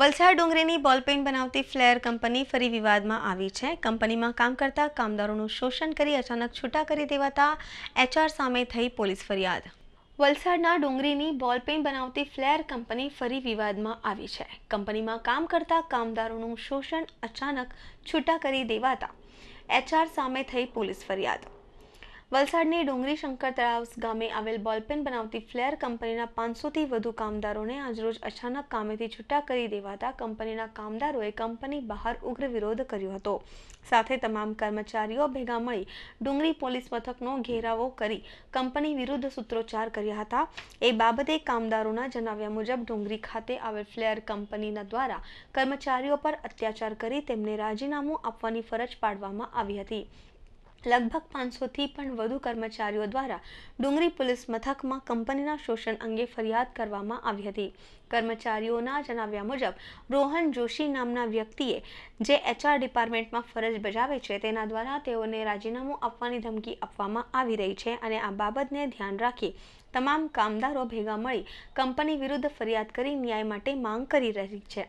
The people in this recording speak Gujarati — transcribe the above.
વલસાડ ડુંગરીની બોલપેન બનાવતી ફ્લેર કંપની ફરી વિવાદમાં આવી છે કંપનીમાં કામ કરતા કામદારોનું શોષણ કરી અચાનક છૂટા કરી દેવાતા એચઆર સામે થઈ પોલીસ ફરિયાદ વલસાડના ડુંગરીની બોલપેન બનાવતી ફ્લેર કંપની ફરી વિવાદમાં આવી છે કંપનીમાં કામ કરતા કામદારોનું શોષણ અચાનક છૂટા કરી દેવાતા એચઆર સામે થઈ પોલીસ ફરિયાદ વલસાડની ડુંગરી શંકર તળાવ ગામે આવેલ બોલપેન બનાવતી ફ્લેર કંપનીના પાંચસોથી વધુ કામદારોને આજરોજ અચાનક કામેથી છૂટા કરી દેવાતા કંપનીના કામદારોએ કંપની બહાર ઉગ્ર વિરોધ કર્યો હતો સાથે તમામ કર્મચારીઓ ભેગા મળી ડુંગરી પોલીસ મથકનો ઘેરાવો કરી કંપની વિરુદ્ધ સૂત્રોચ્ચાર કર્યા હતા એ બાબતે કામદારોના જણાવ્યા મુજબ ડુંગરી ખાતે આવેલ ફ્લેર કંપનીના દ્વારા કર્મચારીઓ પર અત્યાચાર કરી તેમને રાજીનામું આપવાની ફરજ પાડવામાં આવી હતી લગભગ પાંચસોથી પણ વધુ કર્મચારીઓ દ્વારા ડુંગરી પોલીસ મથકમાં કંપનીના શોષણ અંગે ફરિયાદ કરવામાં આવી હતી કર્મચારીઓના જણાવ્યા મુજબ રોહન જોશી નામના વ્યક્તિએ જે એચઆર ડિપાર્ટમેન્ટમાં ફરજ બજાવે છે તેના દ્વારા તેઓને રાજીનામું આપવાની ધમકી આપવામાં આવી રહી છે અને આ બાબતને ધ્યાન રાખી તમામ કામદારો ભેગા મળી કંપની વિરુદ્ધ ફરિયાદ કરી ન્યાય માટે માંગ કરી રહી છે